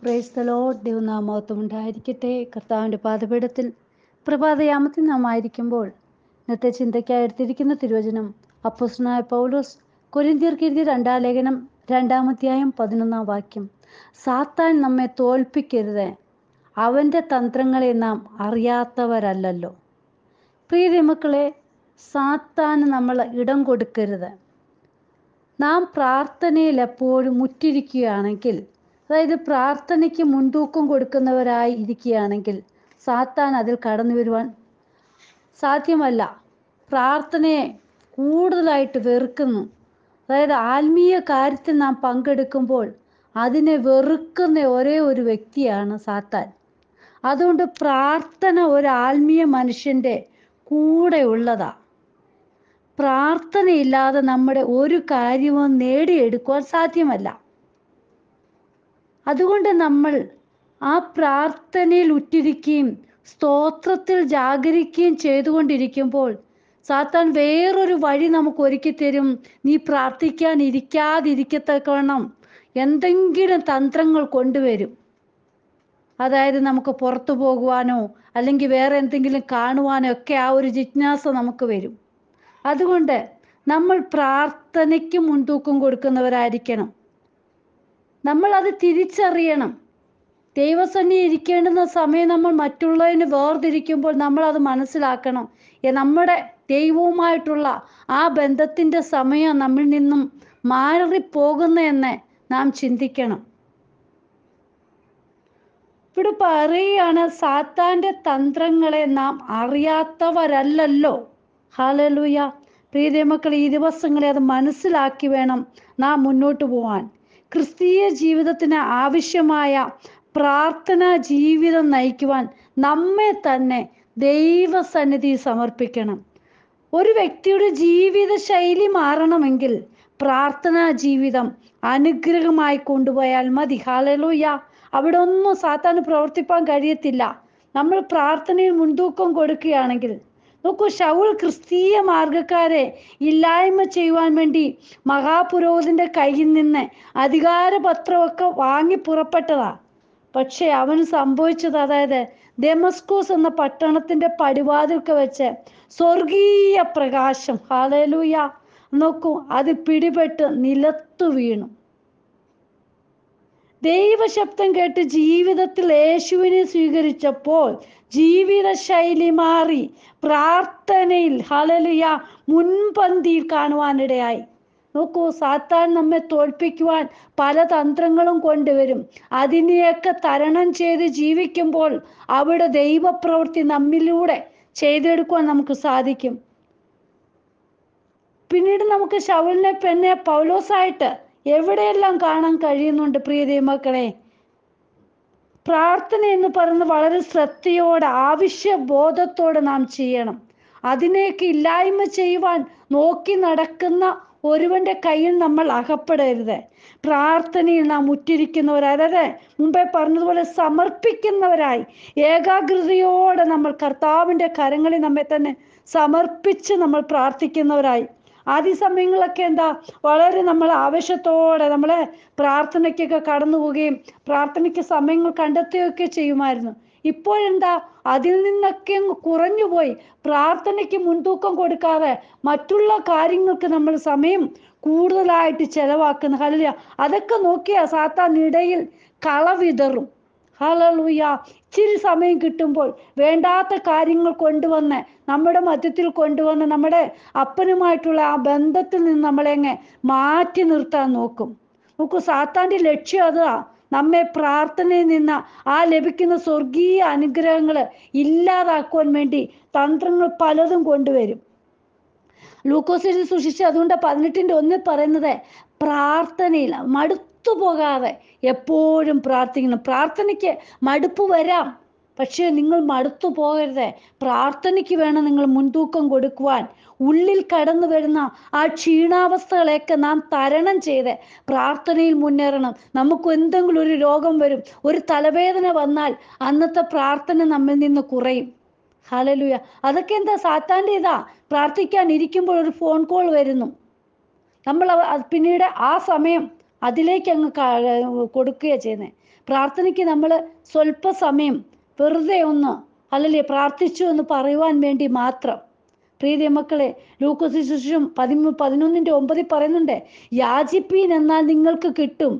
പ്രേസ്തലോ തലോ ഉണ്ടായിരിക്കട്ടെ കർത്താവിൻ്റെ പാതപീഠത്തിൽ പ്രഭാതയാമത്തിൽ നാം ആയിരിക്കുമ്പോൾ ഇന്നത്തെ ചിന്തയ്ക്കായി എടുത്തിരിക്കുന്ന തിരുവചനം അപ്പോസ്റ്റനായ പൗലോസ് കൊരിന്തിയർക്ക് രണ്ടാം ലേഖനം രണ്ടാമധ്യായം പതിനൊന്നാം വാക്യം സാത്താൻ നമ്മെ തോൽപ്പിക്കരുത് അവൻ്റെ തന്ത്രങ്ങളെ നാം അറിയാത്തവരല്ലല്ലോ മക്കളെ സാത്താന് നമ്മൾ ഇടം കൊടുക്കരുത് നാം പ്രാർത്ഥനയിൽ എപ്പോഴും മുറ്റിരിക്കുകയാണെങ്കിൽ അതായത് പ്രാർത്ഥനയ്ക്ക് മുൻതൂക്കം കൊടുക്കുന്നവരായി ഇരിക്കുകയാണെങ്കിൽ സാത്താൻ അതിൽ കടന്നു വരുവാൻ സാധ്യമല്ല പ്രാർത്ഥനയെ കൂടുതലായിട്ട് വെറുക്കുന്നു അതായത് ആത്മീയ കാര്യത്തിൽ നാം പങ്കെടുക്കുമ്പോൾ അതിനെ വെറുക്കുന്ന ഒരേ ഒരു വ്യക്തിയാണ് സാത്താൻ അതുകൊണ്ട് പ്രാർത്ഥന ഒരു ആത്മീയ മനുഷ്യൻ്റെ കൂടെ ഉള്ളതാ പ്രാർത്ഥനയില്ലാതെ നമ്മുടെ ഒരു കാര്യവും നേടിയെടുക്കുവാൻ സാധ്യമല്ല അതുകൊണ്ട് നമ്മൾ ആ പ്രാർത്ഥനയിൽ ഉറ്റിരിക്കുകയും സ്തോത്രത്തിൽ ജാഗരിക്കുകയും ചെയ്തുകൊണ്ടിരിക്കുമ്പോൾ സാത്താൻ വേറൊരു വഴി നമുക്ക് ഒരുക്കി തരും നീ പ്രാർത്ഥിക്കാൻ ഇരിക്കാതിരിക്കത്തക്കണം എന്തെങ്കിലും തന്ത്രങ്ങൾ കൊണ്ടുവരും അതായത് നമുക്ക് പുറത്തു പോകുവാനോ അല്ലെങ്കിൽ വേറെ എന്തെങ്കിലും കാണുവാനോ ഒക്കെ ആ ഒരു ജിജ്ഞാസ നമുക്ക് വരും അതുകൊണ്ട് നമ്മൾ പ്രാർത്ഥനയ്ക്ക് മുൻതൂക്കം കൊടുക്കുന്നവരായിരിക്കണം നമ്മൾ അത് തിരിച്ചറിയണം ദൈവസന്നി ഇരിക്കേണ്ടുന്ന സമയം നമ്മൾ മറ്റുള്ളതിന് വേർതിരിക്കുമ്പോൾ നമ്മൾ അത് മനസ്സിലാക്കണം നമ്മുടെ ദൈവവുമായിട്ടുള്ള ആ ബന്ധത്തിൻ്റെ സമയം നമ്മിൽ നിന്നും മാറിപ്പോകുന്നതെന്ന് നാം ചിന്തിക്കണം ഇവിടെ പറയുകയാണ് സാത്താന്റെ തന്ത്രങ്ങളെ നാം അറിയാത്തവരല്ലല്ലോ ഹാലലൂയ പ്രീതിമക്കൾ ഈ ദിവസങ്ങളെ അത് മനസ്സിലാക്കി വേണം നാം മുന്നോട്ട് പോവാൻ ക്രിസ്തീയ ജീവിതത്തിന് ആവശ്യമായ പ്രാർത്ഥനാ ജീവിതം നയിക്കുവാൻ നമ്മെ തന്നെ ദൈവസന്നിധി സമർപ്പിക്കണം ഒരു വ്യക്തിയുടെ ജീവിത ശൈലി മാറണമെങ്കിൽ പ്രാർത്ഥനാ ജീവിതം അനുഗ്രഹമായി കൊണ്ടുപോയാൽ മതി ഹാലലൂയ അവിടെ ഒന്നും സാത്താൻ പ്രവർത്തിപ്പാൻ കഴിയത്തില്ല നമ്മൾ പ്രാർത്ഥനയിൽ മുൻതൂക്കം കൊടുക്കുകയാണെങ്കിൽ നോക്കൂ ഷൗൾ ക്രിസ്തീയ മാർഗക്കാരെ ഇല്ലായ്മ ചെയ്യുവാൻ വേണ്ടി മഹാപുരോഹിതന്റെ കയ്യിൽ നിന്ന് അധികാരപത്രമൊക്കെ വാങ്ങി പുറപ്പെട്ടതാ പക്ഷെ അവന് സംഭവിച്ചത് അതായത് ഡെമസ്കോസ് എന്ന പട്ടണത്തിന്റെ പടിവാതിൽക്ക് വെച്ച് സ്വർഗീയ പ്രകാശം ഹാലലൂയ നോക്കൂ അത് പിടിപെട്ട് നിലത്തു വീണു ദൈവശബ്ദം കേട്ട് ജീവിതത്തിൽ യേശുവിനെ സ്വീകരിച്ചപ്പോൾ ജീവിതശൈലി മാറി പ്രാർത്ഥനയിൽ ഹലലിയ മുൻപന്തിയിൽ കാണുവാനിടയായി നോക്കൂ സാത്താൻ നമ്മെ തോൽപ്പിക്കുവാൻ പല തന്ത്രങ്ങളും കൊണ്ടുവരും അതിനെയൊക്കെ തരണം ചെയ്ത് ജീവിക്കുമ്പോൾ അവിടെ ദൈവപ്രവൃത്തി നമ്മിലൂടെ ചെയ്തെടുക്കുവാൻ നമുക്ക് സാധിക്കും പിന്നീട് നമുക്ക് ശൗലിനെ പെണ്ണെ പൗലോസായിട്ട് എവിടെയെല്ലാം കാണാൻ കഴിയുന്നുണ്ട് പ്രിയ മക്കളെ പ്രാർത്ഥന എന്ന് പറയുന്നത് വളരെ ശ്രദ്ധയോടെ ആവശ്യബോധത്തോടെ നാം ചെയ്യണം അതിനേക്ക് ഇല്ലായ്മ ചെയ്യുവാൻ നോക്കി നടക്കുന്ന ഒരുവന്റെ കയ്യിൽ നമ്മൾ അകപ്പെടരുത് പ്രാർത്ഥനയിൽ നാം അതായത് മുമ്പേ പറഞ്ഞതുപോലെ സമർപ്പിക്കുന്നവരായി ഏകാഗ്രതയോടെ നമ്മൾ കർത്താവിൻ്റെ കരങ്ങളിൽ നമ്മെ തന്നെ സമർപ്പിച്ച് നമ്മൾ പ്രാർത്ഥിക്കുന്നവരായി ആദ്യ സമയങ്ങളൊക്കെ എന്താ വളരെ നമ്മൾ ആവേശത്തോടെ നമ്മളെ പ്രാർത്ഥനയ്ക്കൊക്കെ കടന്നു പോവുകയും പ്രാർത്ഥനയ്ക്ക് സമയങ്ങൾ കണ്ടെത്തുകയൊക്കെ ചെയ്യുമായിരുന്നു ഇപ്പോഴെന്താ അതിൽ നിന്നൊക്കെ കുറഞ്ഞുപോയി പ്രാർത്ഥനയ്ക്ക് മുൻതൂക്കം കൊടുക്കാതെ മറ്റുള്ള കാര്യങ്ങൾക്ക് നമ്മൾ സമയം കൂടുതലായിട്ട് ചെലവാക്കുന്ന ഹലിയ അതൊക്കെ നോക്കിയാൽ സാത്താൻ ഇടയിൽ കളവിതറും ഹലലൂയ ഇച്ചിരി സമയം കിട്ടുമ്പോൾ വേണ്ടാത്ത കാര്യങ്ങൾ കൊണ്ടുവന്ന് നമ്മുടെ മധ്യത്തിൽ കൊണ്ടുവന്ന് നമ്മുടെ അപ്പനുമായിട്ടുള്ള ആ ബന്ധത്തിൽ നിന്ന് നമ്മളെങ്ങനെ മാറ്റി നിർത്താൻ നോക്കും നോക്കൂ സാത്താൻ്റെ ലക്ഷ്യം അതാ നമ്മെ പ്രാർത്ഥനയിൽ നിന്ന് ആ ലഭിക്കുന്ന സ്വർഗീയ അനുഗ്രഹങ്ങൾ ഇല്ലാതാക്കുവാൻ വേണ്ടി തന്ത്രങ്ങൾ പലതും കൊണ്ടുവരും ലൂക്കോസിന് സൂക്ഷിച്ച് അതുകൊണ്ട് പതിനെട്ടിൻ്റെ ഒന്നിൽ പറയുന്നത് പ്രാർത്ഥനയിൽ മടു മടുത്തുപോകാതെ എപ്പോഴും പ്രാർത്ഥിക്കണം പ്രാർത്ഥനയ്ക്ക് മടുപ്പ് വരാം പക്ഷേ നിങ്ങൾ മടുത്തു പോകരുത് പ്രാർത്ഥനയ്ക്ക് വേണം നിങ്ങൾ മുൻതൂക്കം കൊടുക്കുവാൻ ഉള്ളിൽ കടന്നു വരുന്ന ആ ക്ഷീണാവസ്ഥകളെയൊക്കെ നാം തരണം ചെയ്ത് പ്രാർത്ഥനയിൽ മുന്നേറണം നമുക്ക് എന്തെങ്കിലും ഒരു രോഗം വരും ഒരു തലവേദന വന്നാൽ അന്നത്തെ പ്രാർത്ഥന നമ്മിൽ നിന്ന് കുറയും ഹലലുയ അതൊക്കെ എന്താ സാത്താൻ്റെ ഇതാ പ്രാർത്ഥിക്കാൻ ഇരിക്കുമ്പോൾ ഒരു ഫോൺ കോൾ വരുന്നു നമ്മൾ പിന്നീട് ആ സമയം അതിലേക്ക് അങ്ങ് കൊടുക്കുകയാണ് ചെയ്യുന്നത് പ്രാർത്ഥനയ്ക്ക് നമ്മൾ സ്വല്പസമയം വെറുതെ ഒന്ന് അല്ലല്ലേ പ്രാർത്ഥിച്ചു എന്ന് പറയുവാൻ വേണ്ടി മാത്രം പ്രീതി മക്കളെ ലൂക്കോസ് ശിശും പതിമൂ പതിനൊന്നിൻ്റെ ഒമ്പതിൽ പറയുന്നുണ്ട് യാചിപ്പീൻ എന്നാൽ നിങ്ങൾക്ക് കിട്ടും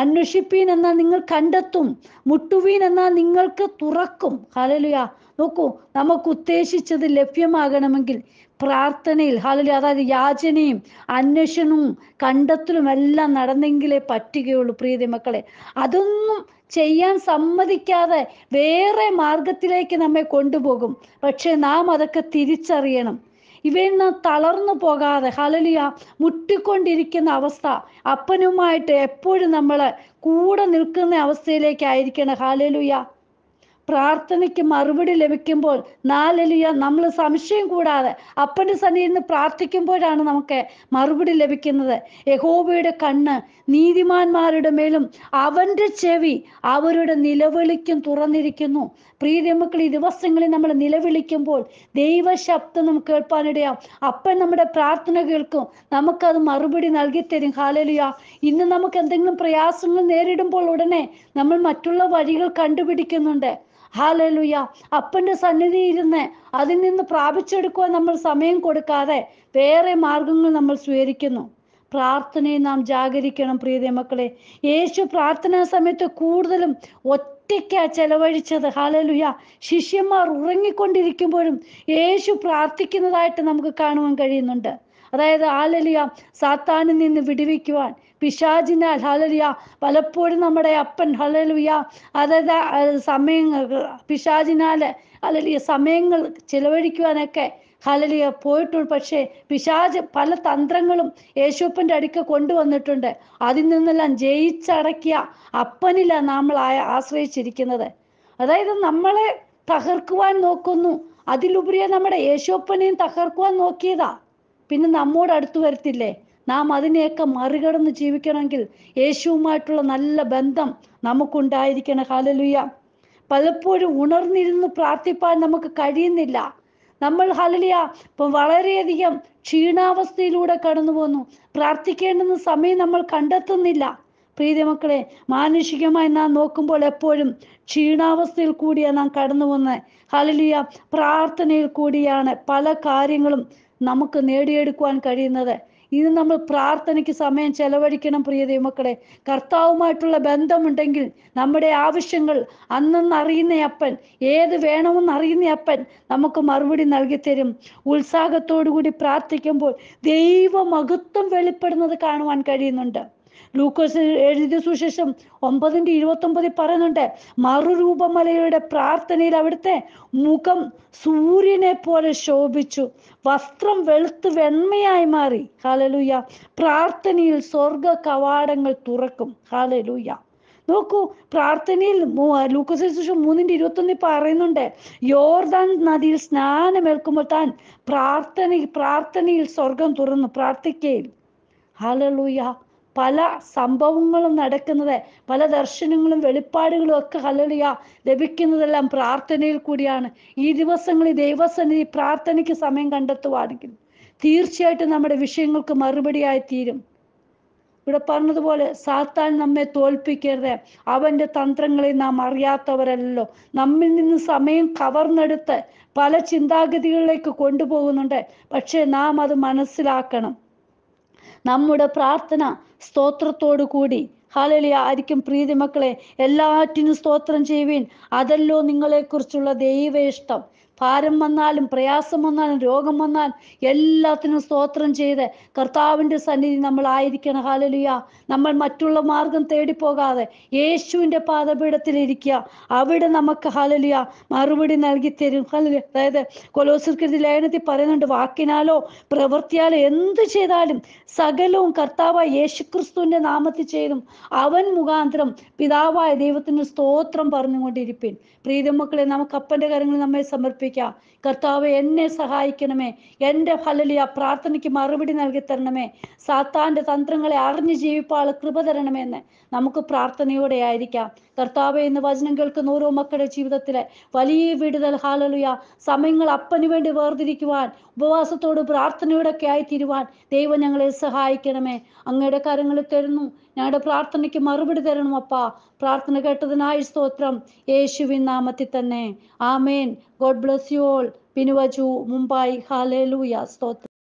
അന്വേഷിപ്പീൻ എന്നാൽ നിങ്ങൾ കണ്ടെത്തും മുട്ടുവീൻ എന്നാൽ നിങ്ങൾക്ക് തുറക്കും ഹലലുയ നോക്കൂ നമുക്ക് ഉദ്ദേശിച്ചത് ലഭ്യമാകണമെങ്കിൽ പ്രാർത്ഥനയിൽ ഹാലലി അതായത് യാചനയും അന്വേഷണവും കണ്ടെത്തലും എല്ലാം നടന്നെങ്കിലേ പറ്റുകയുള്ളൂ പ്രീതി മക്കളെ അതൊന്നും ചെയ്യാൻ സമ്മതിക്കാതെ വേറെ മാർഗത്തിലേക്ക് നമ്മെ കൊണ്ടുപോകും പക്ഷേ നാം അതൊക്കെ തിരിച്ചറിയണം ഇവയിൽ തളർന്നു പോകാതെ ഹലലിയ മുട്ടിക്കൊണ്ടിരിക്കുന്ന അവസ്ഥ അപ്പനുമായിട്ട് എപ്പോഴും നമ്മൾ കൂടെ നിൽക്കുന്ന അവസ്ഥയിലേക്കായിരിക്കണം ഹാലലുയ പ്രാർത്ഥനയ്ക്ക് മറുപടി ലഭിക്കുമ്പോൾ നാലലിയ നമ്മൾ സംശയം കൂടാതെ അപ്പൻ്റെ സന്നിധിയിൽ നിന്ന് പ്രാർത്ഥിക്കുമ്പോഴാണ് നമുക്ക് മറുപടി ലഭിക്കുന്നത് യഹോബയുടെ കണ്ണ് നീതിമാന്മാരുടെ മേലും അവൻ്റെ ചെവി അവരുടെ നിലവിളിക്കും തുറന്നിരിക്കുന്നു പ്രീതിമക്കൾ ഈ ദിവസങ്ങളിൽ നമ്മൾ നിലവിളിക്കുമ്പോൾ ദൈവശബ്ദം നമുക്ക് കേൾപ്പാനിടയാം അപ്പൻ നമ്മുടെ പ്രാർത്ഥന കേൾക്കും നമുക്കത് മറുപടി നൽകി തരും ഹാലലിയ ഇന്ന് നമുക്ക് എന്തെങ്കിലും പ്രയാസങ്ങൾ നേരിടുമ്പോൾ ഉടനെ നമ്മൾ മറ്റുള്ള വഴികൾ കണ്ടുപിടിക്കുന്നുണ്ട് ഹാലലുയ അപ്പൻ്റെ സന്നിധി ഇരുന്ന് അതിൽ നിന്ന് പ്രാപിച്ചെടുക്കുവാൻ നമ്മൾ സമയം കൊടുക്കാതെ വേറെ മാർഗങ്ങൾ നമ്മൾ സ്വീകരിക്കുന്നു പ്രാർത്ഥനയെ നാം ജാഗരിക്കണം പ്രീതി മക്കളെ യേശു പ്രാർത്ഥനാ സമയത്ത് കൂടുതലും ഒറ്റയ്ക്കാ ചെലവഴിച്ചത് ഹാലലുയ ശിഷ്യന്മാർ ഉറങ്ങിക്കൊണ്ടിരിക്കുമ്പോഴും യേശു പ്രാർത്ഥിക്കുന്നതായിട്ട് നമുക്ക് കാണുവാൻ കഴിയുന്നുണ്ട് അതായത് ആലലിയ സാത്താനിൽ നിന്ന് വിടുവിക്കുവാൻ പിശാചിനാൽ ഹലലിയ പലപ്പോഴും നമ്മുടെ അപ്പൻ ഹലലിയ അതായത് സമയങ്ങൾ പിശാചിനാല് ഹലലിയ സമയങ്ങൾ ചിലവഴിക്കുവാനൊക്കെ ഹലലിയ പോയിട്ടുണ്ട് പക്ഷേ പിശാജ് പല തന്ത്രങ്ങളും യേശുപ്പൻ്റെ അടുക്ക കൊണ്ടുവന്നിട്ടുണ്ട് അതിൽ നിന്നെല്ലാം ജയിച്ചടക്കിയ അപ്പനില നമ്മൾ ആശ്രയിച്ചിരിക്കുന്നത് അതായത് നമ്മളെ തകർക്കുവാൻ നോക്കുന്നു അതിലുപരിയെ നമ്മുടെ യേശോപ്പനെയും തകർക്കുവാൻ നോക്കിയതാ പിന്നെ നമ്മോട് അടുത്ത് വരത്തില്ലേ നാം അതിനെയൊക്കെ മറികടന്ന് ജീവിക്കണമെങ്കിൽ യേശുവുമായിട്ടുള്ള നല്ല ബന്ധം നമുക്കുണ്ടായിരിക്കണം ഹലലുയ പലപ്പോഴും ഉണർന്നിരുന്ന് പ്രാർത്ഥിപ്പാൻ നമുക്ക് കഴിയുന്നില്ല നമ്മൾ ഹലലിയ ഇപ്പം വളരെയധികം ക്ഷീണാവസ്ഥയിലൂടെ കടന്നു പോന്നു പ്രാർത്ഥിക്കേണ്ടുന്ന സമയം നമ്മൾ കണ്ടെത്തുന്നില്ല പ്രീതി മക്കളെ മാനുഷികമായി നാം നോക്കുമ്പോൾ എപ്പോഴും ക്ഷീണാവസ്ഥയിൽ കൂടിയാണ് നാം കടന്നു പോകുന്നത് ഹലലിയ പ്രാർത്ഥനയിൽ കൂടിയാണ് പല കാര്യങ്ങളും നമുക്ക് നേടിയെടുക്കുവാൻ കഴിയുന്നത് ഇത് നമ്മൾ പ്രാർത്ഥനയ്ക്ക് സമയം ചെലവഴിക്കണം പ്രിയ ദൈവമക്കളെ കർത്താവുമായിട്ടുള്ള ബന്ധമുണ്ടെങ്കിൽ നമ്മുടെ ആവശ്യങ്ങൾ അന്നെന്ന് അറിയുന്ന അപ്പൻ ഏത് വേണമെന്ന് അറിയുന്ന അപ്പൻ നമുക്ക് മറുപടി നൽകി തരും ഉത്സാഹത്തോടു കൂടി പ്രാർത്ഥിക്കുമ്പോൾ ദൈവമഹത്വം വെളിപ്പെടുന്നത് കാണുവാൻ കഴിയുന്നുണ്ട് ലൂക്കോസ് എഴുതിയ സുശേഷം ഒമ്പതിൻ്റെ ഇരുപത്തൊമ്പതിൽ പറയുന്നുണ്ട് മറുരൂപമലയുടെ പ്രാർത്ഥനയിൽ അവിടുത്തെ മുഖം സൂര്യനെ പോലെ ശോഭിച്ചു വസ്ത്രം വെളുത്ത് വെണ്മയായി മാറി ഹാലലൂയ പ്രാർത്ഥനയിൽ സ്വർഗ കവാടങ്ങൾ തുറക്കും ഹാലലൂയ നോക്കൂ പ്രാർത്ഥനയിൽ ലൂക്കോസ് ശേഷം മൂന്നിന്റെ ഇരുപത്തൊന്നിൽ പറയുന്നുണ്ട് യോർദാൻ നദിയിൽ സ്നാനമേൽക്കുമ്പോൾ താൻ പ്രാർത്ഥന പ്രാർത്ഥനയിൽ സ്വർഗം തുറന്നു പ്രാർത്ഥിക്കുകയും ഹാലലൂയ പല സംഭവങ്ങളും നടക്കുന്നത് പല ദർശനങ്ങളും വെളിപ്പാടുകളും ഒക്കെ ഹലളിയ ലഭിക്കുന്നതെല്ലാം പ്രാർത്ഥനയിൽ കൂടിയാണ് ഈ ദിവസങ്ങളിൽ ദൈവസന്നിധി പ്രാർത്ഥനയ്ക്ക് സമയം കണ്ടെത്തുവാണെങ്കിൽ തീർച്ചയായിട്ടും നമ്മുടെ വിഷയങ്ങൾക്ക് മറുപടിയായി തീരും ഇവിടെ പറഞ്ഞതുപോലെ സാത്താൻ നമ്മെ തോൽപ്പിക്കരുത് അവൻ്റെ തന്ത്രങ്ങളെ നാം അറിയാത്തവരല്ലോ നമ്മിൽ നിന്ന് സമയം കവർന്നെടുത്ത് പല ചിന്താഗതികളിലേക്ക് കൊണ്ടുപോകുന്നുണ്ട് പക്ഷേ നാം അത് മനസ്സിലാക്കണം നമ്മുടെ പ്രാർത്ഥന സ്തോത്രത്തോടു കൂടി ഹാലലി ആയിരിക്കും പ്രീതി മക്കളെ എല്ലാറ്റിനും സ്തോത്രം ചെയ്യുവിൻ അതല്ലോ നിങ്ങളെക്കുറിച്ചുള്ള ദൈവ ഇഷ്ടം ഭാരം വന്നാലും പ്രയാസം വന്നാലും രോഗം വന്നാൽ എല്ലാത്തിനും സ്തോത്രം ചെയ്ത് കർത്താവിൻ്റെ സന്നിധി നമ്മൾ ആയിരിക്കണം ഹാലലിയ നമ്മൾ മറ്റുള്ള മാർഗം തേടിപ്പോകാതെ യേശുവിൻ്റെ പാദപീഠത്തിലിരിക്കുക അവിടെ നമുക്ക് ഹാലലിയ മറുപടി നൽകി തരും ഹാലലിയ അതായത് കൊലോസിർക്കൃതി ലയനത്തിൽ പറയുന്നുണ്ട് വാക്കിനാലോ പ്രവൃത്തിയാലോ എന്ത് ചെയ്താലും സകലവും കർത്താവായ യേശുക്രിസ്തുവിൻ്റെ നാമത്തിൽ ചെയ്തും അവൻ മുഖാന്തരം പിതാവായ ദൈവത്തിൻ്റെ സ്തോത്രം പറഞ്ഞുകൊണ്ടിരിപ്പിൻ പ്രീതമക്കളെ നമുക്ക് അപ്പൻ്റെ കാര്യങ്ങൾ നമ്മെ സമർപ്പിക്കും സമർപ്പിക്കുക കർത്താവ് എന്നെ സഹായിക്കണമേ എൻ്റെ ഫലലിയ പ്രാർത്ഥനയ്ക്ക് മറുപടി നൽകി തരണമേ സാത്താൻ്റെ തന്ത്രങ്ങളെ അറിഞ്ഞു ജീവിപ്പാൾ കൃപ തരണമെന്ന് നമുക്ക് പ്രാർത്ഥനയോടെ ആയിരിക്കാം കർത്താവ് എന്ന് വചനം കേൾക്കുന്ന ഓരോ മക്കളുടെ ജീവിതത്തിലെ വലിയ വിടുതൽ ഹാലലുയ സമയങ്ങൾ അപ്പന് വേണ്ടി വേർതിരിക്കുവാൻ ഉപവാസത്തോട് പ്രാർത്ഥനയോടൊക്കെ ആയിത്തീരുവാൻ ദൈവം ഞങ്ങളെ സഹായിക്കണമേ അങ്ങയുടെ കാര്യങ്ങൾ തരുന്നു ഞങ്ങളുടെ പ്രാർത്ഥനയ്ക്ക് മറുപടി തരണം അപ്പാ പ്രാർത്ഥന കേട്ടതിനായി സ്തോത്രം യേശുവിൻ നാമത്തിൽ തന്നെ ആമേൻ ഗോഡ് ബ്ലസ് യു ഓൾ പിനുവച്ചു മുംബൈ ഹാലേ ലൂയ സ്തോത്രം